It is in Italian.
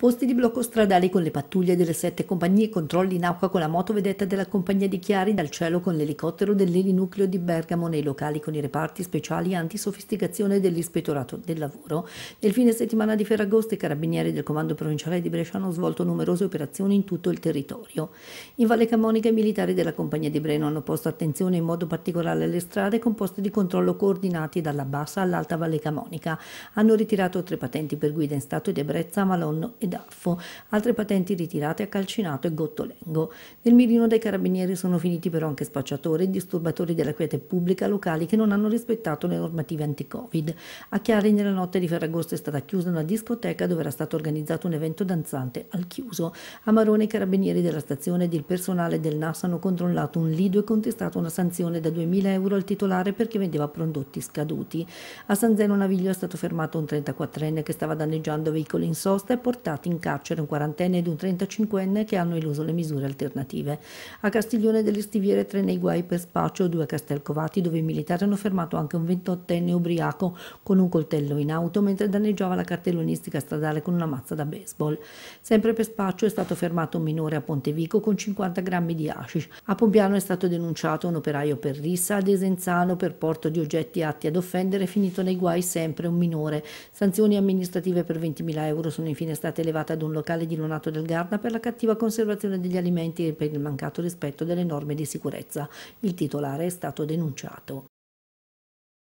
posti di blocco stradali con le pattuglie delle sette compagnie, controlli in acqua con la motovedetta della compagnia di Chiari, dal cielo con l'elicottero dell'elinucleo di Bergamo, nei locali con i reparti speciali antisofisticazione dell'ispettorato del lavoro. Nel fine settimana di Ferragosto i carabinieri del comando provinciale di Brescia hanno svolto numerose operazioni in tutto il territorio. In Valle Camonica i militari della compagnia di Breno hanno posto attenzione in modo particolare alle strade con posti di controllo coordinati dalla bassa all'alta Valle Camonica. Hanno ritirato tre patenti per guida in stato di ebbrezza, malonno e Daffo, altre patenti ritirate a Calcinato e Gottolengo. Nel mirino dei carabinieri sono finiti però anche spacciatori e disturbatori della quiete pubblica locali che non hanno rispettato le normative anti-Covid. A Chiari nella notte di Ferragosto è stata chiusa una discoteca dove era stato organizzato un evento danzante al chiuso. A Marone i carabinieri della stazione ed il personale del NAS hanno controllato un lido e contestato una sanzione da 2.000 euro al titolare perché vendeva prodotti scaduti. A San Zeno Naviglio è stato fermato un 34enne che stava danneggiando veicoli in sosta e portato trovati in carcere un quarantenne ed un 35enne che hanno eluso le misure alternative. A Castiglione delle Stiviere tre nei guai per spaccio, due a Castelcovati dove i militari hanno fermato anche un 28enne ubriaco con un coltello in auto mentre danneggiava la cartellonistica stradale con una mazza da baseball. Sempre per spaccio è stato fermato un minore a Pontevico con 50 grammi di hashish. A Pompiano è stato denunciato un operaio per rissa, ad Esenzano per porto di oggetti atti ad offendere finito nei guai sempre un minore. Sanzioni amministrative per 20.000 euro sono infine state le elevata ad un locale di Lonato del Garda per la cattiva conservazione degli alimenti e per il mancato rispetto delle norme di sicurezza. Il titolare è stato denunciato.